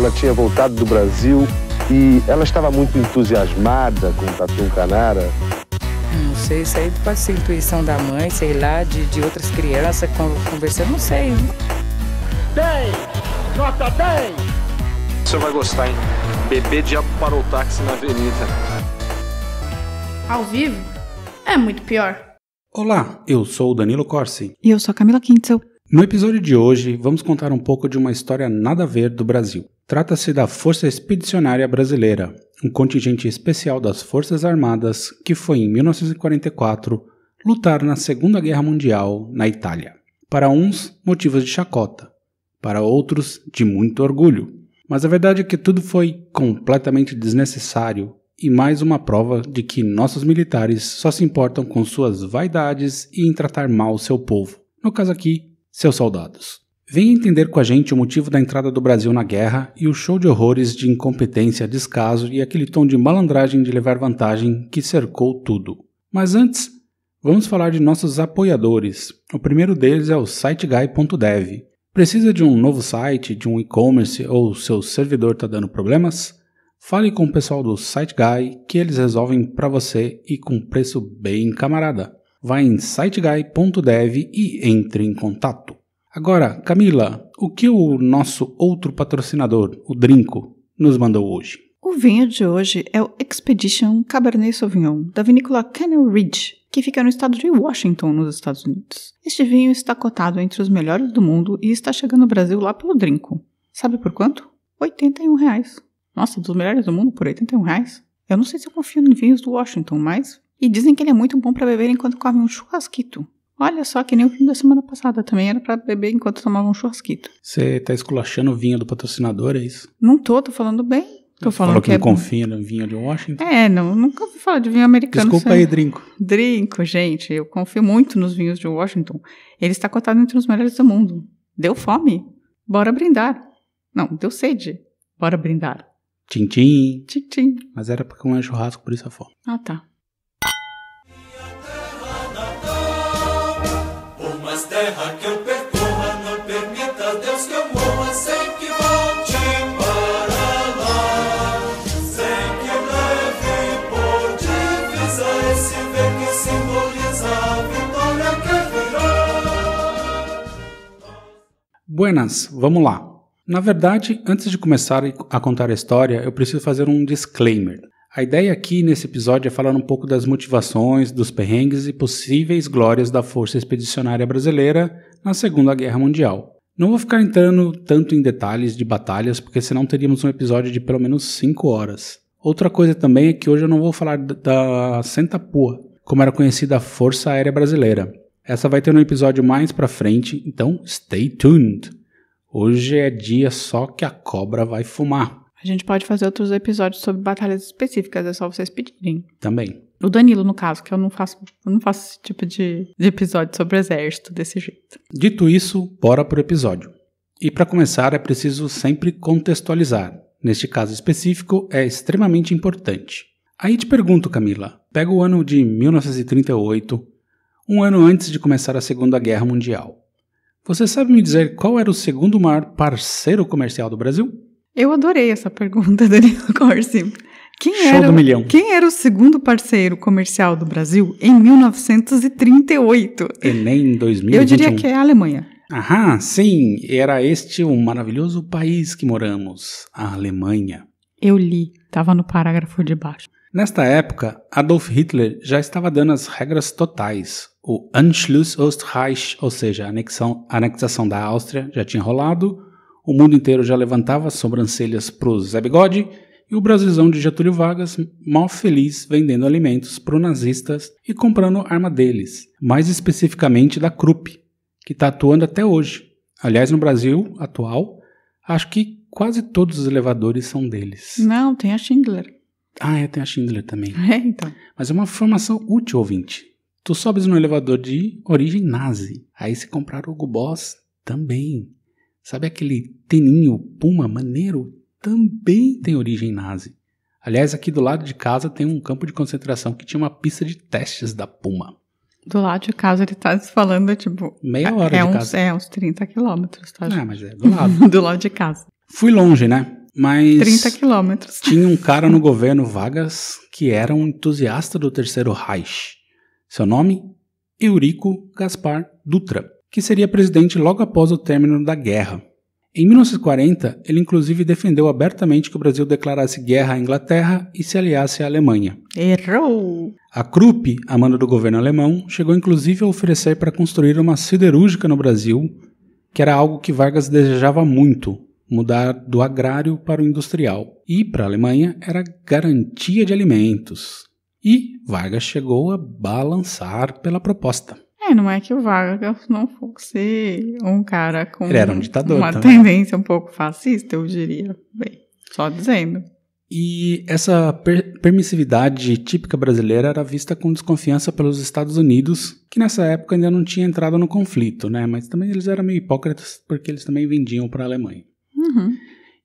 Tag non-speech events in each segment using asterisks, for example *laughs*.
Ela tinha voltado do Brasil e ela estava muito entusiasmada com o Tatu Canara. Não sei, isso aí pode ser intuição da mãe, sei lá, de, de outras crianças conversando, não sei. Tem! Nota bem. Você vai gostar, hein? Bebê diabo parou o táxi na avenida. Ao vivo é muito pior. Olá, eu sou o Danilo Corsi. E eu sou a Camila Quintzel. No episódio de hoje, vamos contar um pouco de uma história nada a ver do Brasil. Trata-se da Força Expedicionária Brasileira, um contingente especial das Forças Armadas que foi em 1944 lutar na Segunda Guerra Mundial na Itália. Para uns, motivos de chacota, para outros, de muito orgulho. Mas a verdade é que tudo foi completamente desnecessário e mais uma prova de que nossos militares só se importam com suas vaidades e em tratar mal seu povo, no caso aqui, seus soldados. Venha entender com a gente o motivo da entrada do Brasil na guerra e o show de horrores de incompetência, descaso e aquele tom de malandragem de levar vantagem que cercou tudo. Mas antes, vamos falar de nossos apoiadores. O primeiro deles é o siteguy.dev. Precisa de um novo site, de um e-commerce ou seu servidor está dando problemas? Fale com o pessoal do SiteGuy que eles resolvem para você e com preço bem camarada. Vá em siteguy.dev e entre em contato. Agora, Camila, o que o nosso outro patrocinador, o Drinco, nos mandou hoje? O vinho de hoje é o Expedition Cabernet Sauvignon, da vinícola Canyon Ridge, que fica no estado de Washington, nos Estados Unidos. Este vinho está cotado entre os melhores do mundo e está chegando ao Brasil lá pelo Drinco. Sabe por quanto? R$ 81 reais. Nossa, dos melhores do mundo por R$ 81 reais? Eu não sei se eu confio em vinhos do Washington, mas... E dizem que ele é muito bom para beber enquanto come um churrasquito. Olha só, que nem o fim da semana passada também era para beber enquanto tomava um churrasquito. Você tá esculachando o vinho do patrocinador, é isso? Não tô, tô falando bem. Tô falando Falou que, que é não confia no vinho de Washington. É, não, nunca ouvi falar de vinho americano. Desculpa é aí, Drinco. Drinco, gente, eu confio muito nos vinhos de Washington. Ele está cotado entre os melhores do mundo. Deu fome? Bora brindar. Não, deu sede. Bora brindar. Tchim, tchim. Tchim, tchim. Mas era porque não é churrasco, por isso a fome. Ah, tá. terra que eu percorra, não permita, Deus, que eu morra sem que volte para lá. Sem que leve por divisa esse ver que simboliza a vitória que virá. Buenas, vamos lá. Na verdade, antes de começar a contar a história, eu preciso fazer um disclaimer. A ideia aqui nesse episódio é falar um pouco das motivações, dos perrengues e possíveis glórias da Força Expedicionária Brasileira na Segunda Guerra Mundial. Não vou ficar entrando tanto em detalhes de batalhas, porque senão teríamos um episódio de pelo menos 5 horas. Outra coisa também é que hoje eu não vou falar da Sentapua, como era conhecida a Força Aérea Brasileira. Essa vai ter um episódio mais pra frente, então stay tuned. Hoje é dia só que a cobra vai fumar. A gente pode fazer outros episódios sobre batalhas específicas, é só vocês pedirem. Também. O Danilo, no caso, que eu não faço, eu não faço esse tipo de, de episódio sobre exército desse jeito. Dito isso, bora pro episódio. E para começar, é preciso sempre contextualizar. Neste caso específico, é extremamente importante. Aí te pergunto, Camila, pega o ano de 1938, um ano antes de começar a Segunda Guerra Mundial. Você sabe me dizer qual era o segundo maior parceiro comercial do Brasil? Eu adorei essa pergunta, *laughs* Danilo Corsi. Quem Show era, do milhão. Quem era o segundo parceiro comercial do Brasil em 1938? Enem 2021. Eu diria que é a Alemanha. Aham, sim, era este o um maravilhoso país que moramos, a Alemanha. Eu li, estava no parágrafo de baixo. Nesta época, Adolf Hitler já estava dando as regras totais. O Anschluss Ostreich, ou seja, a anexação, a anexação da Áustria, já tinha rolado, o mundo inteiro já levantava as sobrancelhas pro Zé Bigode e o brasilzão de Getúlio Vargas mal feliz vendendo alimentos pro nazistas e comprando arma deles, mais especificamente da Krupp, que está atuando até hoje. Aliás, no Brasil atual, acho que quase todos os elevadores são deles. Não, tem a Schindler. Ah, é, tem a Schindler também. É, então. Mas é uma formação útil, ouvinte. Tu sobes no elevador de origem nazi. Aí se comprar o Hugo Boss também. Sabe aquele teninho puma maneiro? Também tem origem nazi. Aliás, aqui do lado de casa tem um campo de concentração que tinha uma pista de testes da puma. Do lado de casa ele tá falando, tipo. Meia é, hora é de uns, casa. É, uns 30 quilômetros, tá? Ah, Não, mas é do lado. *laughs* do lado de casa. Fui longe, né? Mas. 30 quilômetros. Tinha um cara no governo Vargas que era um entusiasta do Terceiro Reich. Seu nome? Eurico Gaspar Dutra que seria presidente logo após o término da guerra. Em 1940, ele inclusive defendeu abertamente que o Brasil declarasse guerra à Inglaterra e se aliasse à Alemanha. Errou! A Krupp, a mando do governo alemão, chegou inclusive a oferecer para construir uma siderúrgica no Brasil, que era algo que Vargas desejava muito, mudar do agrário para o industrial. E para a Alemanha era garantia de alimentos. E Vargas chegou a balançar pela proposta. É, não é que o Vargas não fosse um cara com Ele era um ditador uma também. tendência um pouco fascista, eu diria. Bem, só dizendo. E essa per permissividade típica brasileira era vista com desconfiança pelos Estados Unidos, que nessa época ainda não tinha entrado no conflito, né? Mas também eles eram meio hipócritas porque eles também vendiam para a Alemanha. Uhum.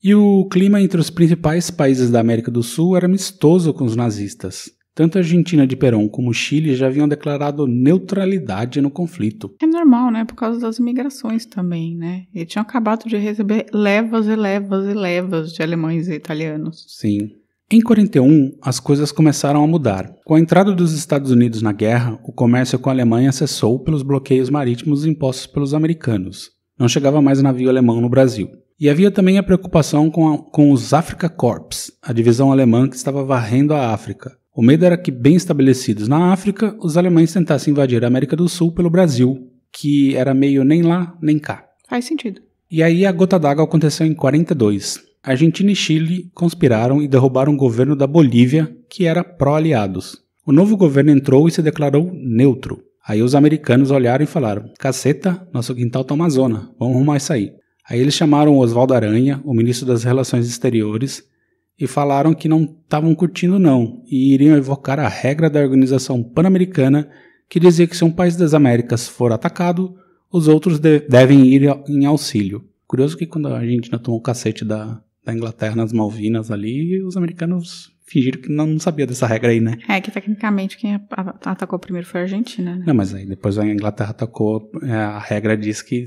E o clima entre os principais países da América do Sul era amistoso com os nazistas. Tanto a Argentina de Perón como o Chile já haviam declarado neutralidade no conflito. É normal, né? Por causa das imigrações também, né? E tinham acabado de receber levas e levas e levas de alemães e italianos. Sim. Em 41, as coisas começaram a mudar. Com a entrada dos Estados Unidos na guerra, o comércio com a Alemanha cessou pelos bloqueios marítimos impostos pelos americanos. Não chegava mais navio alemão no Brasil. E havia também a preocupação com, a, com os Africa Corps, a divisão alemã que estava varrendo a África. O medo era que, bem estabelecidos na África, os alemães tentassem invadir a América do Sul pelo Brasil, que era meio nem lá nem cá. Faz sentido. E aí a gota d'água aconteceu em 42. Argentina e Chile conspiraram e derrubaram o governo da Bolívia, que era pró-aliados. O novo governo entrou e se declarou neutro. Aí os americanos olharam e falaram: Caceta, nosso quintal tá zona, vamos arrumar isso aí. Aí eles chamaram Oswaldo Aranha, o ministro das Relações Exteriores, e falaram que não estavam curtindo não e iriam evocar a regra da Organização Pan-Americana que dizia que se um país das Américas for atacado, os outros de devem ir em auxílio. Curioso que quando a Argentina tomou o cacete da, da Inglaterra nas Malvinas ali, os americanos fingiram que não, não sabia dessa regra aí, né? É que tecnicamente quem atacou primeiro foi a Argentina, né? Não, mas aí depois a Inglaterra atacou, é, a regra diz que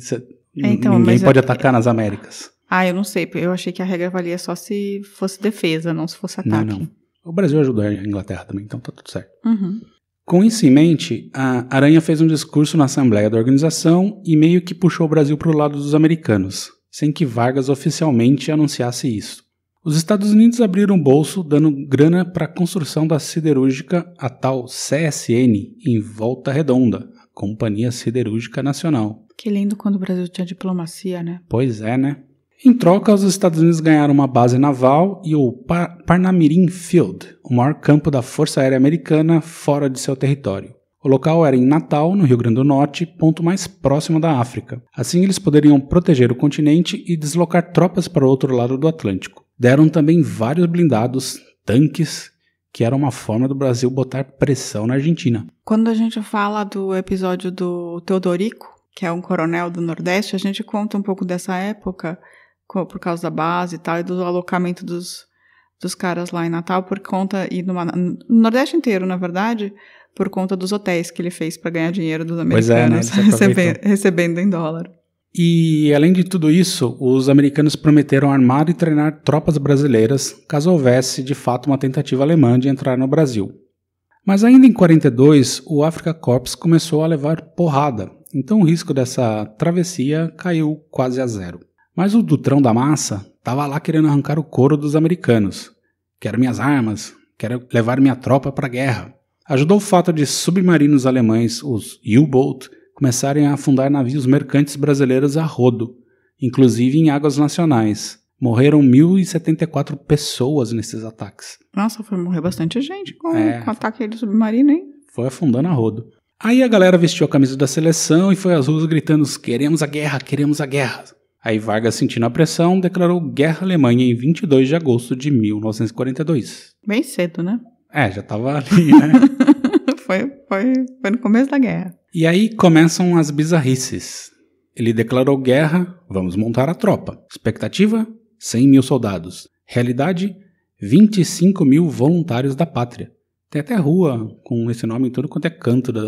é, então, ninguém pode eu... É- atacar nas Américas. Ah, eu não sei, eu achei que a regra valia só se fosse defesa, não se fosse ataque. Não, não. O Brasil ajudou a Inglaterra também, então tá tudo certo. Uhum. Com isso em mente, a Aranha fez um discurso na Assembleia da organização e meio que puxou o Brasil para o lado dos americanos, sem que Vargas oficialmente anunciasse isso. Os Estados Unidos abriram o bolso dando grana para a construção da siderúrgica, a tal CSN, em Volta Redonda, a Companhia Siderúrgica Nacional. Que lindo quando o Brasil tinha diplomacia, né? Pois é, né? Em troca, os Estados Unidos ganharam uma base naval e o Par Parnamirim Field, o maior campo da Força Aérea Americana fora de seu território. O local era em Natal, no Rio Grande do Norte, ponto mais próximo da África. Assim, eles poderiam proteger o continente e deslocar tropas para o outro lado do Atlântico. Deram também vários blindados, tanques, que era uma forma do Brasil botar pressão na Argentina. Quando a gente fala do episódio do Teodorico, que é um coronel do Nordeste, a gente conta um pouco dessa época por causa da base e tal, e do alocamento dos, dos caras lá em Natal por conta, e no, no Nordeste inteiro, na verdade, por conta dos hotéis que ele fez para ganhar dinheiro dos americanos é, né? *laughs* recebendo, recebendo em dólar. E, além de tudo isso, os americanos prometeram armar e treinar tropas brasileiras caso houvesse de fato uma tentativa alemã de entrar no Brasil. Mas ainda em 42, o Africa Corps começou a levar porrada, então o risco dessa travessia caiu quase a zero. Mas o Dutrão da Massa estava lá querendo arrancar o couro dos americanos. Quero minhas armas, quero levar minha tropa para a guerra. Ajudou o fato de submarinos alemães, os U-Boat, começarem a afundar navios mercantes brasileiros a rodo, inclusive em águas nacionais. Morreram 1.074 pessoas nesses ataques. Nossa, foi morrer bastante gente com, é, o ataque aí do submarino, hein? Foi afundando a rodo. Aí a galera vestiu a camisa da seleção e foi às ruas gritando: queremos a guerra, queremos a guerra. Aí Vargas, sentindo a pressão, declarou guerra à Alemanha em 22 de agosto de 1942. Bem cedo, né? É, já tava ali, né? *laughs* foi, foi, foi no começo da guerra. E aí começam as bizarrices. Ele declarou guerra, vamos montar a tropa. Expectativa: 100 mil soldados. Realidade: 25 mil voluntários da pátria. Tem até rua com esse nome em todo quanto é canto da,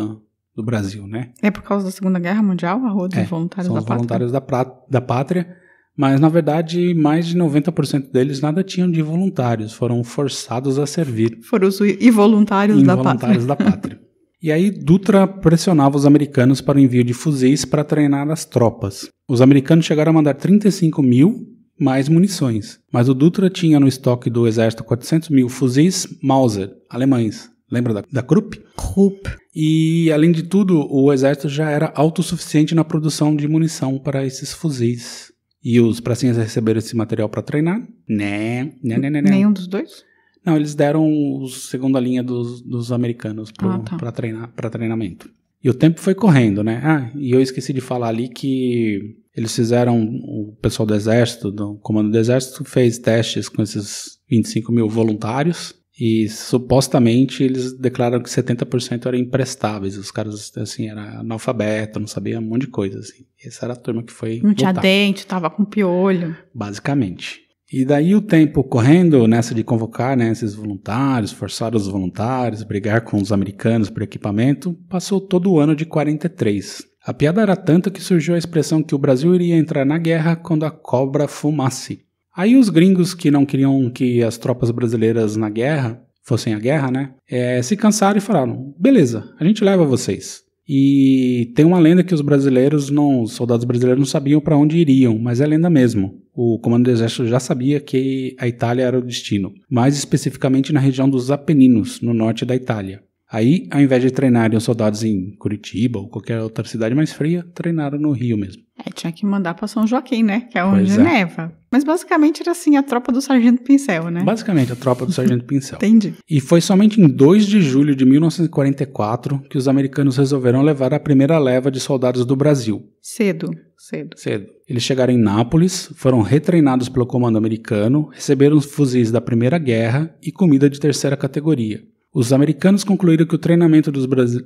do Brasil, né? É por causa da Segunda Guerra Mundial, a Rua dos é, Voluntários são da pátria. Pátria? voluntários da, da Pátria, mas na verdade mais de 90% deles nada tinham de voluntários, foram forçados a servir. Foram os involuntários, da Pátria. da *laughs* Pátria. E aí Dutra pressionava os americanos para o envio de fuzis para treinar as tropas. Os americanos chegaram a mandar 35 mil mais munições, mas o Dutra tinha no estoque do exército 400 mil fuzis Mauser, alemães, Lembra da, da Krupp? Krupp. E, além de tudo, o exército já era autossuficiente na produção de munição para esses fuzis. E os pracinhas receberam esse material para treinar? Né, né, né, né, né, Nenhum dos dois? Não, eles deram os segunda linha dos, dos americanos para ah, tá. treinar, treinamento. E o tempo foi correndo, né? Ah, e eu esqueci de falar ali que eles fizeram, o pessoal do exército, do comando do exército, fez testes com esses 25 mil voluntários e supostamente eles declararam que 70% eram imprestáveis. Os caras, assim, eram analfabetos, não sabiam um monte de coisa, assim. Essa era a turma que foi. Não tinha dente, tava com piolho. Basicamente. E daí o tempo correndo nessa de convocar né, esses voluntários, forçar os voluntários, brigar com os americanos por equipamento, passou todo o ano de 43. A piada era tanta que surgiu a expressão que o Brasil iria entrar na guerra quando a cobra fumasse. Aí os gringos que não queriam que as tropas brasileiras na guerra fossem à guerra, né? É, se cansaram e falaram: beleza, a gente leva vocês. E tem uma lenda que os brasileiros, não, os soldados brasileiros não sabiam para onde iriam, mas é lenda mesmo. O comando do exército já sabia que a Itália era o destino, mais especificamente na região dos Apeninos, no norte da Itália. Aí, ao invés de treinarem os soldados em Curitiba ou qualquer outra cidade mais fria, treinaram no Rio mesmo. É, tinha que mandar para São Joaquim, né? Que é onde é. neva. Mas basicamente era assim, a tropa do Sargento Pincel, né? Basicamente, a tropa do Sargento Pincel. *laughs* Entendi. E foi somente em 2 de julho de 1944 que os americanos resolveram levar a primeira leva de soldados do Brasil. Cedo, cedo. Cedo. Eles chegaram em Nápoles, foram retreinados pelo comando americano, receberam os fuzis da Primeira Guerra e comida de terceira categoria. Os americanos concluíram que o treinamento dos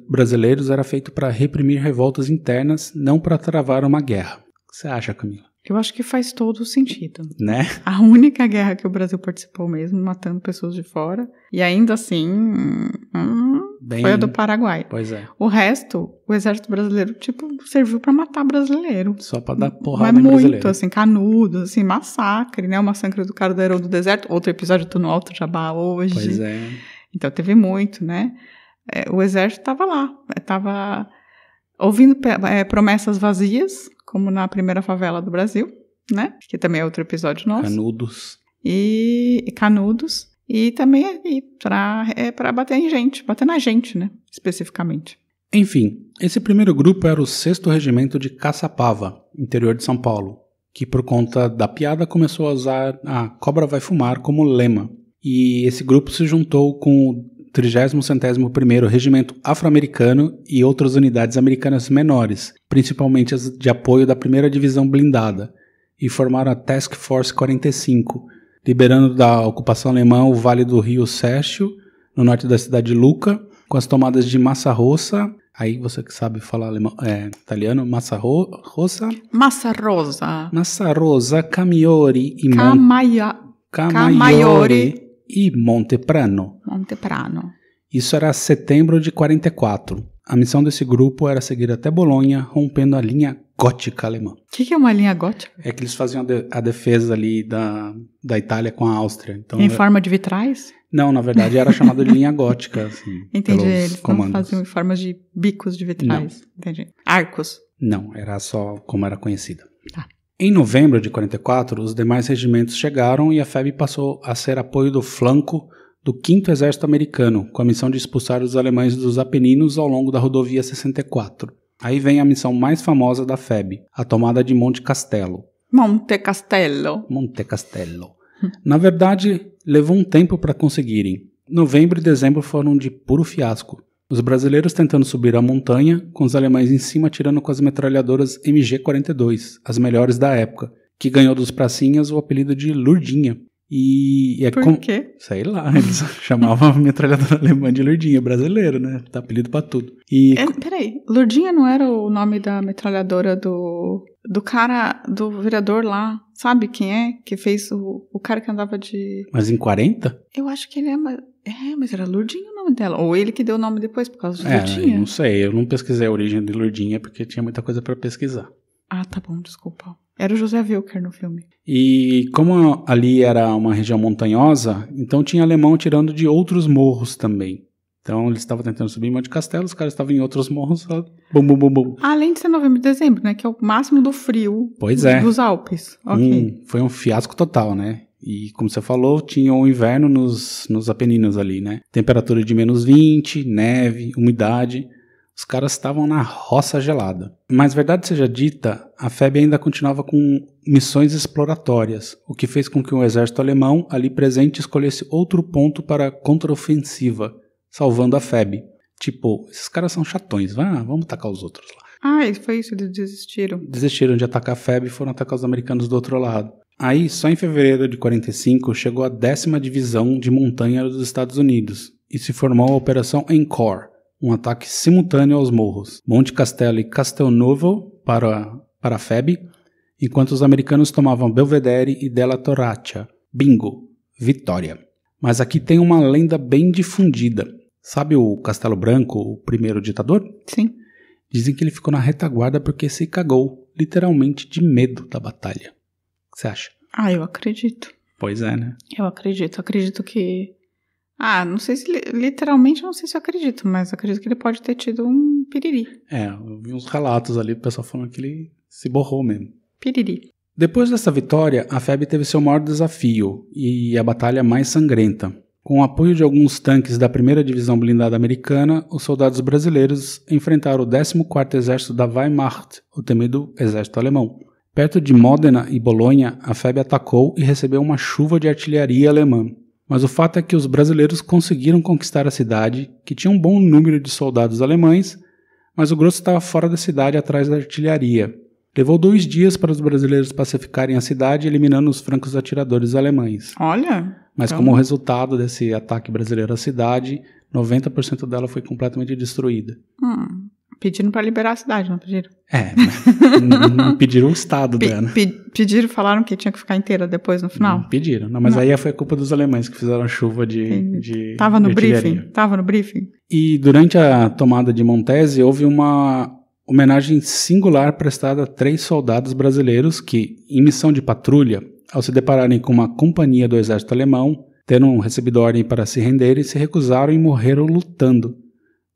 brasileiros era feito para reprimir revoltas internas, não para travar uma guerra. O que você acha, Camila? Eu acho que faz todo o sentido. Né? A única guerra que o Brasil participou mesmo, matando pessoas de fora. E ainda assim, hum, Bem, foi a do Paraguai. Pois é. O resto, o exército brasileiro, tipo, serviu para matar brasileiro. Só para dar é porrada Mas em muito, brasileiro. assim, canudo, assim, massacre, né? O massacre do Cardeirão do Deserto. Outro episódio do No Alto Jabá hoje. Pois é. Então teve muito, né? É, o exército estava lá, estava é, ouvindo é, promessas vazias, como na primeira favela do Brasil, né? Que também é outro episódio nosso. Canudos. E canudos. E também para é para bater em gente, bater na gente, né? Especificamente. Enfim, esse primeiro grupo era o 6 Regimento de Caçapava, interior de São Paulo, que por conta da piada começou a usar a ah, Cobra Vai Fumar como lema e esse grupo se juntou com o 31 primeiro Regimento Afro-Americano e outras unidades americanas menores, principalmente as de apoio da 1 Divisão Blindada, e formaram a Task Force 45, liberando da ocupação alemã o vale do Rio Sérgio, no norte da cidade de Luca, com as tomadas de Massa Rossa, aí você que sabe falar alemão, é, italiano, Massa ro, Rossa? Massa Rosa. Massa Rosa, Camiori e Camaia, Camaiori e Monteprano. Monteprano. Isso era setembro de 44. A missão desse grupo era seguir até Bolonha, rompendo a linha gótica alemã. O que, que, é uma linha gótica? É que eles faziam a, de, a defesa ali da, da Itália com a Áustria. Então, em é- forma de vitrais? Não, na verdade era chamada de linha gótica. *laughs* Assim, Entendi, eles comandos. não faziam em forma de bicos de vitrais. Não. Entendi. Arcos? Não, era só como era conhecida. Tá. Em novembro de 44, os demais regimentos chegaram e a FEB passou a ser apoio do flanco do 5 Exército Americano, com a missão de expulsar os alemães dos Apeninos ao longo da rodovia 64. Aí vem a missão mais famosa da FEB, a tomada de Monte Castelo. Monte Castelo. Monte Castelo. Na verdade, levou um tempo para conseguirem. Novembro e dezembro foram de puro fiasco. Os brasileiros tentando subir a montanha, com os alemães em cima atirando com as metralhadoras MG-42, as melhores da época, que ganhou dos pracinhas o apelido de Lurdinha. E é Por com... quê? Sei lá, *laughs* eles chamavam a metralhadora alemã de Lurdinha, brasileiro, né? Tá apelido pra tudo. E... É, peraí, Lurdinha não era o nome da metralhadora do, do cara, do vereador lá, sabe quem é? Que fez o, o cara que andava de... Mas em 40? Eu acho que ele é... É, mas era Lurdinha o nome dela. Ou ele que deu o nome depois por causa de é, Lurdinha. Não sei, eu não pesquisei a origem de Lurdinha porque tinha muita coisa para pesquisar. Ah, tá bom, desculpa. Era o José Wilker no filme. E como ali era uma região montanhosa, então tinha alemão tirando de outros morros também. Então ele estava tentando subir em Monte Castelo, os caras estavam em outros morros, só bum, bum, bum, bum. Além de ser novembro e dezembro, né? Que é o máximo do frio pois é. dos Alpes. Okay. Hum, foi um fiasco total, né? E como você falou, tinha um inverno nos, nos Apeninos ali, né? Temperatura de menos 20, neve, umidade. Os caras estavam na roça gelada. Mas, verdade seja dita, a FEB ainda continuava com missões exploratórias, o que fez com que o um exército alemão ali presente escolhesse outro ponto para contraofensiva, salvando a FEB. Tipo, esses caras são chatões, vá, ah, vamos atacar os outros lá. Ah, foi isso, eles desistiram. Desistiram de atacar a FEB e foram atacar os americanos do outro lado. Aí, só em fevereiro de 45, chegou a décima divisão de montanha dos Estados Unidos e se formou a Operação Encore, um ataque simultâneo aos morros, Monte Castelo e Castelnuovo para, para Feb, enquanto os americanos tomavam Belvedere e Della Toracha. Bingo! Vitória! Mas aqui tem uma lenda bem difundida. Sabe o Castelo Branco, o primeiro ditador? Sim. Dizem que ele ficou na retaguarda porque se cagou, literalmente de medo da batalha você acha? Ah, eu acredito. Pois é, né? Eu acredito. Acredito que. Ah, não sei se. Literalmente, não sei se eu acredito, mas acredito que ele pode ter tido um piriri. É, eu vi uns relatos ali do pessoal falando que ele se borrou mesmo. Piriri. Depois dessa vitória, a FEB teve seu maior desafio e a batalha mais sangrenta. Com o apoio de alguns tanques da 1 Divisão Blindada Americana, os soldados brasileiros enfrentaram o 14º Exército da Wehrmacht, o temido exército alemão. Perto de Modena e Bolonha, a febre atacou e recebeu uma chuva de artilharia alemã. Mas o fato é que os brasileiros conseguiram conquistar a cidade, que tinha um bom número de soldados alemães, mas o grosso estava fora da cidade atrás da artilharia. Levou dois dias para os brasileiros pacificarem a cidade, eliminando os francos atiradores alemães. Olha! Mas então... como resultado desse ataque brasileiro à cidade, 90% dela foi completamente destruída. Hum. Pediram para liberar a cidade, não pediram? É, não *laughs* pediram o estado dela. Pe pediram, falaram que tinha que ficar inteira depois no final? Não, pediram. Não, mas não. aí foi a culpa dos alemães que fizeram chuva de. de tava no briefing. Tava no briefing. E durante a tomada de Montese houve uma homenagem singular prestada a três soldados brasileiros que, em missão de patrulha, ao se depararem com uma companhia do exército alemão, tendo recebido ordem para se renderem e se recusaram e morreram lutando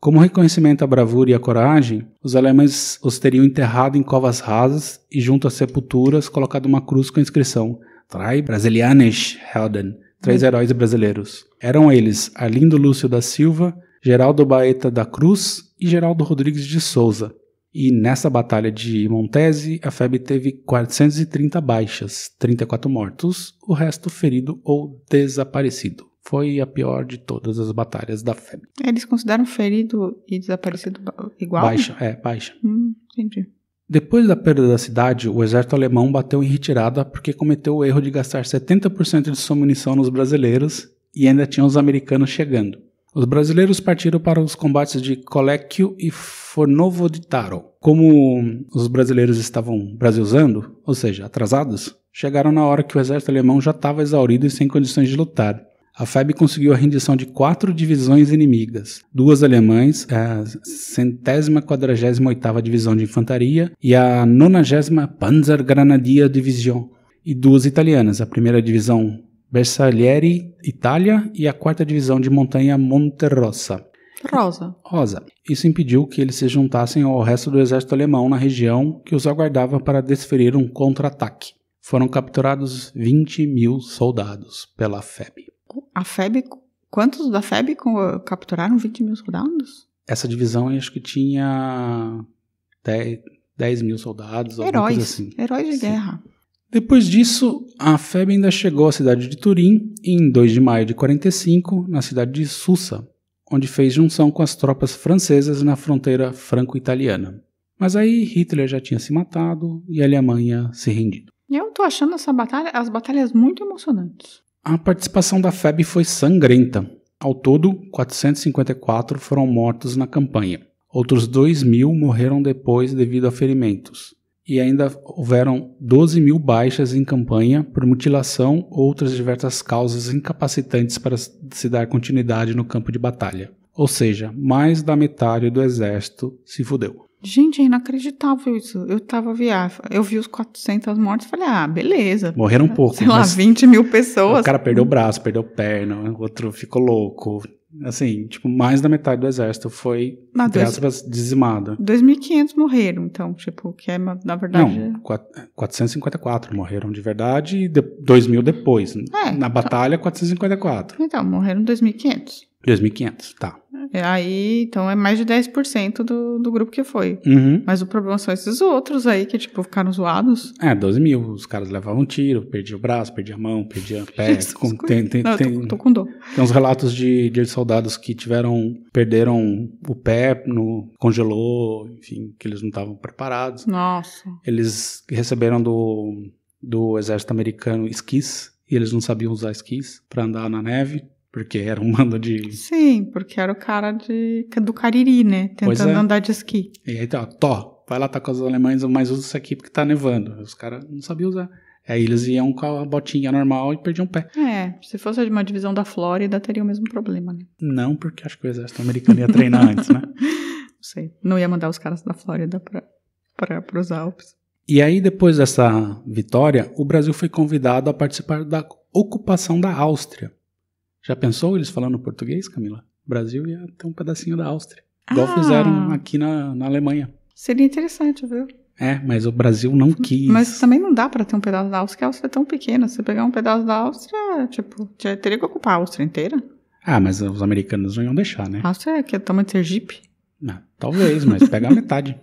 como reconhecimento à bravura e à coragem, os alemães os teriam enterrado em covas rasas e, junto às sepulturas, colocado uma cruz com a inscrição Drei Brasilianisch Helden, Três uhum. Heróis Brasileiros. Eram eles Arlindo Lúcio da Silva, Geraldo Baeta da Cruz e Geraldo Rodrigues de Souza. E nessa batalha de Montese, a FEB teve 430 baixas, 34 mortos, o resto ferido ou desaparecido. Foi a pior de todas as batalhas da febre. É, eles consideram ferido e desaparecido igual? Baixa, é, baixa. Hum, entendi. Depois da perda da cidade, o exército alemão bateu em retirada porque cometeu o erro de gastar 70% de sua munição nos brasileiros e ainda tinha os americanos chegando. Os brasileiros partiram para os combates de Colecchio e Fornovo de Taro. Como os brasileiros estavam brasilzando, ou seja, atrasados, chegaram na hora que o exército alemão já estava exaurido e sem condições de lutar a FEB conseguiu a rendição de quatro divisões inimigas, duas alemães, a centésima quadragésima oitava divisão de infantaria e a nonagésima Panzergranadier Division, e duas italianas, a primeira divisão Bersaglieri, Itália, e a quarta divisão de montanha Monterossa. Rosa. Rosa. Isso impediu que eles se juntassem ao resto do exército alemão na região que os aguardava para desferir um contra-ataque. Foram capturados 20 mil soldados pela FEB. A FEB, quantos da FEB uh, capturaram 20 mil soldados? Essa divisão acho que tinha 10, 10 mil soldados, heróis, assim. Heróis de Sim. guerra. Depois disso, a FEB ainda chegou à cidade de Turim em 2 de maio de 45, na cidade de Susa, onde fez junção com as tropas francesas na fronteira franco-italiana. Mas aí Hitler já tinha se matado e a Alemanha se rendido. Eu tô achando essa batalha, as batalhas muito emocionantes. A participação da FEB foi sangrenta. Ao todo, 454 foram mortos na campanha. Outros 2 mil morreram depois devido a ferimentos. E ainda houveram 12 mil baixas em campanha por mutilação ou outras diversas causas incapacitantes para se dar continuidade no campo de batalha. Ou seja, mais da metade do exército se fudeu. Gente, é inacreditável isso. Eu tava viável. Eu vi os 400 mortos e falei, ah, beleza. Morreram um pouco. Sei lá, 20 mil pessoas. O cara perdeu o braço, perdeu perna, o outro ficou louco. Assim, tipo, mais da metade do exército foi, Mas entre aspas, dizimada. 2.500 morreram, então, tipo, que é, na verdade... Não, 454 é morreram de verdade e de, 2.000 depois. É, na então batalha, 454. Então, morreram 2.500. 2.500, tá. É, aí, então é mais de 10% do, do grupo que foi. Uhum. Mas o problema são esses outros aí que, tipo, ficaram zoados. É, 12 mil. Os caras levavam um tiro, perdi o braço, perdi a mão, perdi o pé. *laughs* Com, tem, tem, Não, tem, tô, tô, com dor. Tem uns relatos de, de soldados que tiveram, perderam o pé, no, congelou, enfim, que eles não estavam preparados. Nossa. Eles receberam do, do exército americano esquis e eles não sabiam usar esquis para andar na neve. Porque era um mando *laughs* de. Sim, porque era o cara de, é do Cariri, né? Tentando é. andar de esqui. E aí, tá, ó, Tó, vai lá tá com os alemães, mas usa isso aqui porque tá nevando. Os caras não sabiam usar. Aí eles iam com a botinha normal e perdiam o pé. É, se fosse de uma divisão da Flórida, teria o mesmo problema, né? Não, porque acho que o exército americano ia treinar *laughs* antes, né? Não sei. Não ia mandar os caras da Flórida para os Alpes. E aí, depois dessa vitória, o Brasil foi convidado a participar da ocupação da Áustria. Já pensou eles falando português, Camila? O Brasil ia ter um pedacinho da Áustria. Ah. Igual fizeram aqui na, na Alemanha. Seria interessante, viu? É, mas o Brasil não hum, quis. Mas também não dá para ter um pedaço da Áustria, a Áustria é tão pequena. Se pegar um pedaço da Áustria, tipo, teria que ocupar a Áustria inteira. Ah, mas os americanos não iam deixar, né? A Áustria é que é tamanho de Sergipe? Não, ah, talvez, mas pegar metade.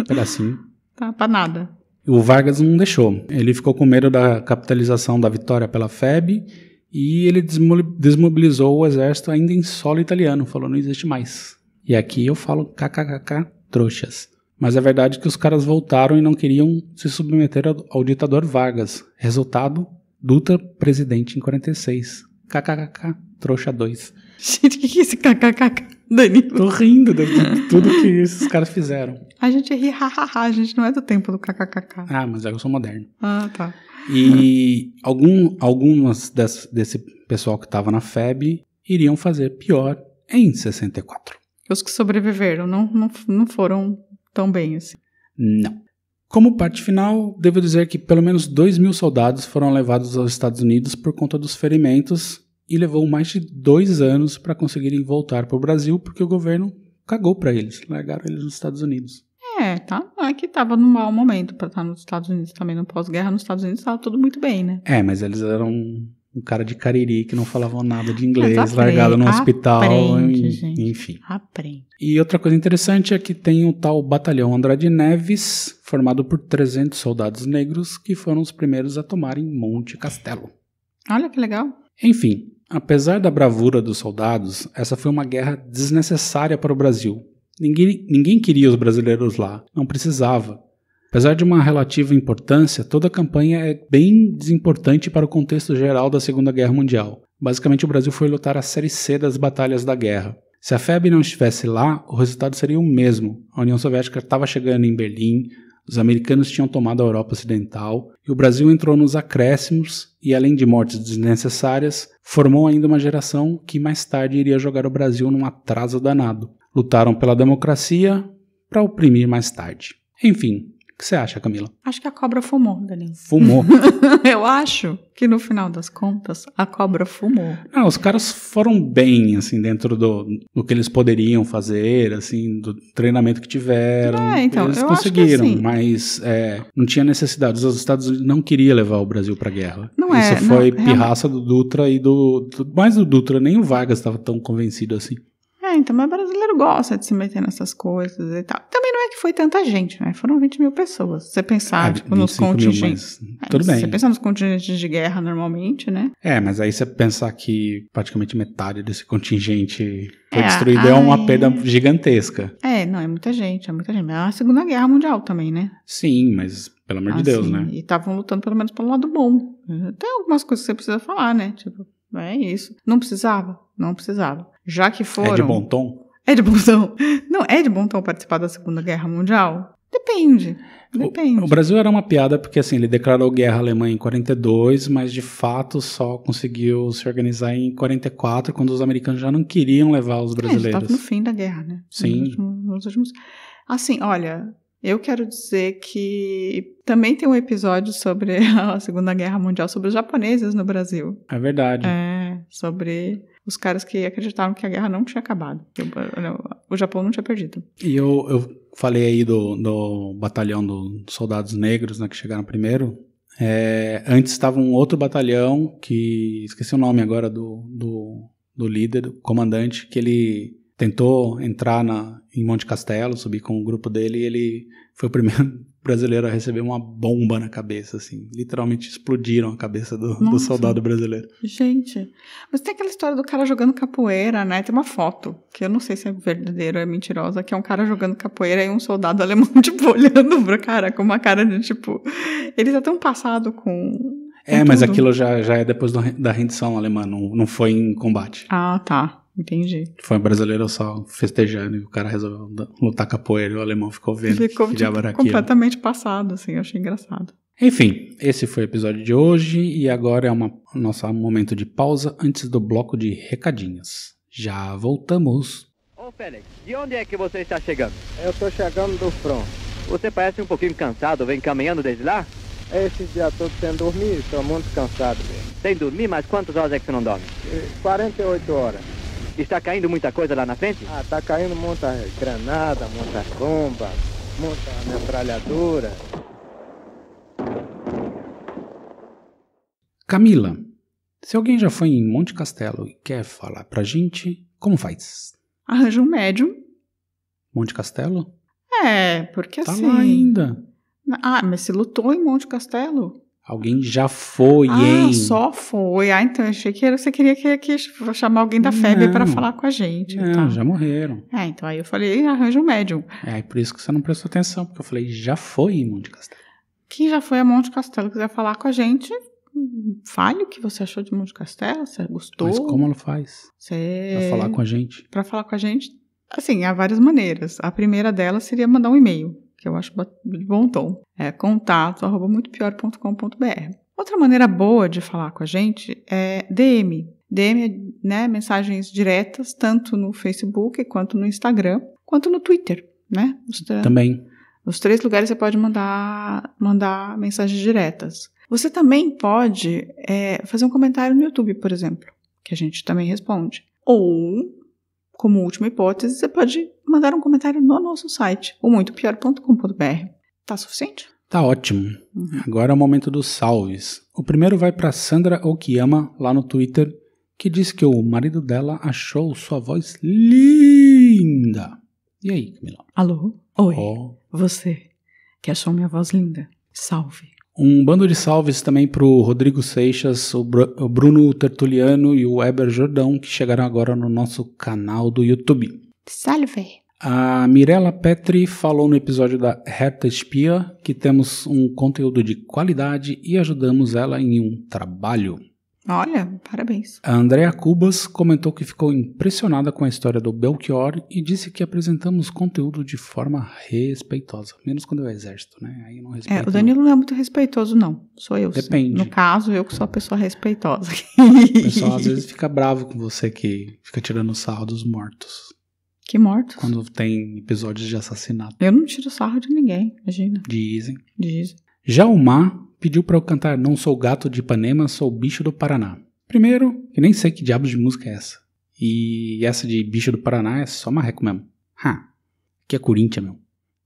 Um *laughs* pedacinho. Assim. Tá, pra nada. O Vargas não deixou. Ele ficou com medo da capitalização da vitória pela FEB e ele desmobilizou o exército ainda em solo italiano, falou: não existe mais. E aqui eu falo kkkk, trouxas. Mas é verdade que os caras voltaram e não queriam se submeter ao ditador Vargas. Resultado: Dutra presidente em 46. KKKK, trouxa 2. Gente, o que, é esse kkkk? Danilo. Tô rindo de tudo que esses caras fizeram. A gente ri hahaha, ha, ha, a gente não é do tempo do kkkk. Ah, mas eu sou moderno. Ah, tá. E algum, algumas desse pessoal que estava na FEB iriam fazer pior em 64. Os que sobreviveram não, não, não foram tão bem assim. Não. Como parte final, devo dizer que pelo menos 2 mil soldados foram levados aos Estados Unidos por conta dos ferimentos e levou mais de dois anos para conseguirem voltar para o Brasil porque o governo cagou para eles, largaram eles nos Estados Unidos. É, tá. tava num mau momento pra estar tá nos Estados Unidos também, no pós-guerra. Nos Estados Unidos tava tudo muito bem, né? É, mas eles eram um cara de cariri que não falavam nada de inglês, aprende, largado no hospital. Aprende, e, gente. Enfim. Aprende. E outra coisa interessante é que tem o tal batalhão Andrade Neves, formado por 300 soldados negros, que foram os primeiros a tomarem Monte Castelo. Olha que legal. Enfim, apesar da bravura dos soldados, essa foi uma guerra desnecessária para o Brasil, Ninguém, ninguém queria os brasileiros lá, não precisava. Apesar de uma relativa importância, toda a campanha é bem desimportante para o contexto geral da Segunda Guerra Mundial. Basicamente, o Brasil foi lutar a série C das batalhas da guerra. Se a FEB não estivesse lá, o resultado seria o mesmo. A União Soviética estava chegando em Berlim, os americanos tinham tomado a Europa Ocidental e o Brasil entrou nos acréscimos e, além de mortes desnecessárias, formou ainda uma geração que mais tarde iria jogar o Brasil num atraso danado lutaram pela democracia para oprimir mais tarde. Enfim, o que você acha, Camila? Acho que a cobra fumou, Danilo. Fumou. *laughs* Eu acho que no final das contas a cobra fumou. Não, os caras foram bem, assim, dentro do, do que eles poderiam fazer, assim, do treinamento que tiveram. É, então, eles conseguiram, assim, mas é, não tinha necessidade. Os Estados Unidos não queria levar o Brasil para guerra. Não Isso é. Isso foi não, é, pirraça do Dutra e do, do, mais do Dutra, nem o Vargas estava tão convencido assim. É, então, mas brasileiro gosta de se meter nessas coisas e tal. Também não é que foi tanta gente, né? Foram 20 mil pessoas. Você pensar, ah, tipo, nos contingentes. Mas... É, tudo bem. Você pensar nos contingentes de guerra normalmente, né? É, mas aí você pensar que praticamente metade desse contingente foi é, destruído é uma perda gigantesca. É, não, é muita gente, é muita gente. Mas é a Segunda Guerra Mundial também, né? Sim, mas pelo amor ah, de Deus, sim. né? E estavam lutando pelo menos pelo lado bom. Tem algumas coisas que você precisa falar, né? Tipo, é isso. Não precisava? Não precisava. Já que foram. É de bom tom? É de bom tom. Não, é de bom tom participar da Segunda Guerra Mundial? Depende. Depende. O, o Brasil era uma piada porque assim, ele declarou guerra à Alemanha em 42, mas de fato só conseguiu se organizar em 44, quando os americanos já não queriam levar os é, brasileiros. É, no fim da guerra, né? Sim. Nos últimos, nos últimos... Assim, olha, eu quero dizer que também tem um episódio sobre *laughs* a Segunda Guerra Mundial, sobre os japoneses no Brasil. É verdade. É, sobre os caras que acreditaram que a guerra não tinha acabado. Que né, o Japão não tinha perdido. E eu, eu falei aí do, do batalhão dos soldados negros, né, que chegaram primeiro. É, antes estava um outro batalhão que esqueci o nome agora do, do, do líder, do comandante, que ele tentou entrar na, em Monte Castelo, subir com o grupo dele e ele foi o primeiro brasileiro a receber uma bomba na cabeça, assim. Literalmente explodiram a cabeça do, do, soldado brasileiro. Gente. Mas tem aquela história do cara jogando capoeira, né? Tem uma foto, que eu não sei se é verdadeira ou é mentirosa, que é um cara jogando capoeira e um soldado *laughs* alemão, tipo, olhando pro cara com uma cara de, tipo... Eles até tão passado com... É, mas aquilo já, já é depois do, da rendição alemã, não, não foi em combate. Ah, tá. Entendi. Foi um brasileiro só festejando e o cara resolveu lutar com poeira e o alemão ficou vendo. Ficou que tipo, completamente passado, assim, eu achei engraçado. Enfim, esse foi o episódio de hoje e agora é o nosso momento de pausa antes do bloco de recadinhos. Já voltamos. Ô Félix, de onde é que você está chegando? Eu estou chegando do front. Você parece um pouquinho cansado, vem caminhando desde lá? Esses dias estou sem dormir, estou muito cansado mesmo. Sem dormir, mas quantas horas é que você não dorme? 48 horas. Está caindo muita coisa lá na frente? Ah, tá caindo muita granada, muita bomba, muita metralhadora. Camila, se alguém já foi em Monte Castelo e quer falar pra gente, como faz? Arranja um médium. Monte Castelo? É, porque tá assim. Tá lá ainda. Ah, mas se lutou em Monte Castelo? Alguém já foi, ah, hein? só foi. Ah, então eu achei que você queria que, que chamar alguém da FEB para falar com a gente. Não, então. já morreram. É, então aí eu falei, arranja um médium. É, por isso que você não prestou atenção, porque eu falei, já foi Monte Castelo. Quem já foi a Monte Castelo quiser falar com a gente, fale o que você achou de Monte Castelo, você gostou. Mas como ela faz? Você... Pra falar com a gente. Para falar com a gente, assim, há várias maneiras. A primeira delas seria mandar um e-mail que eu acho de bom tom. É br Outra maneira boa de falar com a gente é DM. DM é né, mensagens diretas, tanto no Facebook, quanto no Instagram, quanto no Twitter, né? Também. Nos três lugares você pode mandar, mandar mensagens diretas. Você também pode é, fazer um comentário no YouTube, por exemplo, que a gente também responde. Ou, como última hipótese, você pode mandar um comentário no nosso site, o muitopior.com.br. Tá suficiente? Tá ótimo. Uhum. Agora é o momento dos salves. O primeiro vai para Sandra Okiyama, lá no Twitter, que diz que o marido dela achou sua voz linda. E aí, Camila? Alô? Oi. Oh. Você que achou minha voz linda. Salve. Um bando de salves também para o Rodrigo Seixas, o, Br o Bruno Tertuliano e o Weber Jordão, que chegaram agora no nosso canal do YouTube. Salve! A Mirella Petri falou no episódio da Herta Espia que temos um conteúdo de qualidade e ajudamos ela em um trabalho. Olha, parabéns. A Andrea Cubas comentou que ficou impressionada com a história do Belchior e disse que apresentamos conteúdo de forma respeitosa. Menos quando é o exército, né? Aí não respeita. É, o Danilo não. é muito respeitoso, não. Sou eu. Depende. No caso, eu que sou a pessoa respeitosa. O pessoal às *laughs* vezes fica bravo com você que fica tirando sarro dos mortos. Que mortos. Quando tem episódios de assassinato. Eu não tiro sarro de ninguém, imagina. Dizem. Dizem. Já o Mar pediu para eu cantar Não Sou Gato de Ipanema, Sou Bicho do Paraná. Primeiro, que nem sei que diabos de música é essa. E essa de Bicho do Paraná é só marreco mesmo. Ha, que é Corinthians, meu.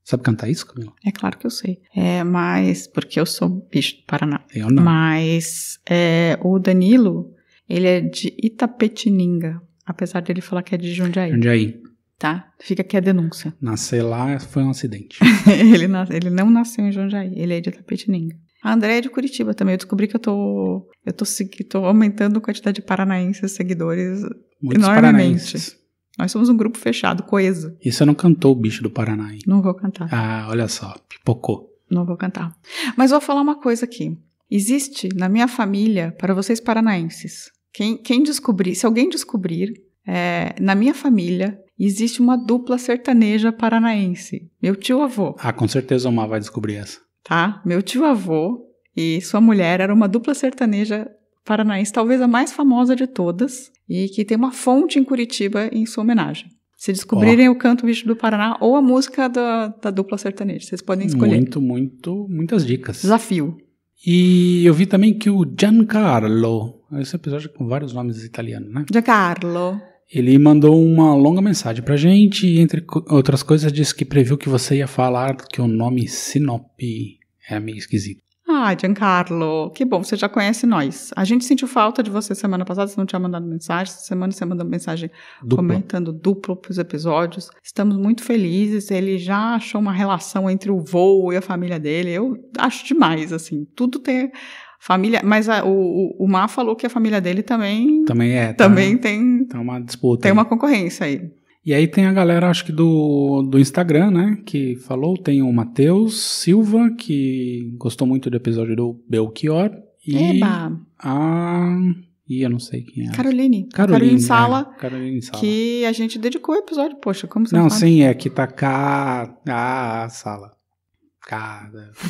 Sabe cantar isso, Camila? É claro que eu sei. É, mas, porque eu sou bicho do Paraná. Eu não. Mas é, o Danilo, ele é de Itapetininga, apesar dele falar que é de Jundiaí. Jundiaí tá? Fica aqui a denúncia. *laughs* Nascer lá foi um acidente. *laughs* ele, nas, ele não nasceu em Jundiaí, ele é de Itapetininga. A André é de Curitiba também. Eu descobri que eu tô, eu tô, tô aumentando a quantidade de paranaenses seguidores Muitos enormemente. Paranaenses. Nós somos um grupo fechado, coeso. E você não cantou o bicho do Paraná, hein? Não vou cantar. Ah, olha só, pipocou. Não vou cantar. Mas vou falar uma coisa aqui. Existe na minha família, para vocês paranaenses, quem, quem descobrir, se alguém descobrir, é, na minha família, existe uma dupla sertaneja paranaense. Meu tio-avô. Ah, com certeza o Mar vai descobrir essa. Tá? Meu tio-avô e sua mulher era uma dupla sertaneja paranaense, talvez a mais famosa de todas, e que tem uma fonte em Curitiba em sua homenagem. Se descobrirem oh. o Canto Bicho do Paraná ou a música da, da dupla sertaneja, vocês podem escolher. Muito, muito, muitas dicas. Desafio. E eu vi também que o Giancarlo, esse episódio é com vários nomes italianos, né? Giancarlo. Ele mandou uma longa mensagem pra gente e, entre outras coisas, disse que previu que você ia falar que o nome Sinop é meio esquisito. Ah, Giancarlo, que bom, você já conhece nós. A gente sentiu falta de você semana passada, você não tinha mandado mensagem. Essa semana você mandou mensagem Dupla. comentando duplo os episódios. Estamos muito felizes. Ele já achou uma relação entre o voo e a família dele. Eu acho demais, assim. Tudo tem Família, mas a, o, o Ma falou que a família dele também. Também é. Tá. Também tá, tem. Tem uma disputa. Tem aí. uma concorrência aí. E aí tem a galera, acho que do, do Instagram, né? Que falou. Tem o Matheus Silva, que gostou muito do episódio do Belchior. E Eba. a. E eu não sei quem é. Caroline. Caroline, Caroline é. Sala. É, Caroline Sala. Que a gente dedicou o episódio, poxa, como você Não, sim, é que tá cá a ah, Sala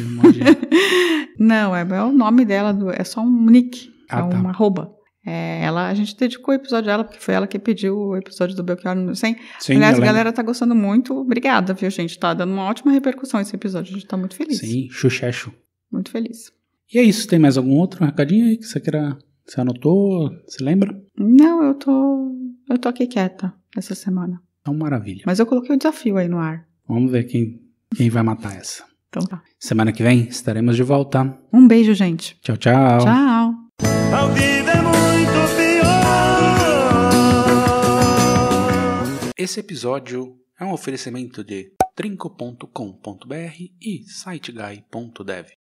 um monte de... *laughs* Não, é, é, o nome dela, do, é só um nick, é ah, é uma arroba. É, ela, a gente dedicou o episódio dela, porque foi ela que pediu o episódio do Belchior no 100. Sim, Aliás, a é galera tá gostando muito. Obrigada, viu, gente? Tá dando uma ótima repercussão esse episódio. A gente tá muito feliz. Sim, chuchecho. Muito feliz. E é isso. Tem mais algum outro recadinho aí que você queira... Você anotou? Você lembra? Não, eu tô... Eu tô aqui quieta essa semana. uma então, maravilha. Mas eu coloquei o um desafio aí no ar. Vamos ver quem, quem vai matar essa. Então tá. Semana que vem estaremos de volta. Um beijo, gente. Tchau, tchau. Tchau. A vida é muito pior. Esse episódio é um oferecimento de trinco.com.br e siteguy.dev.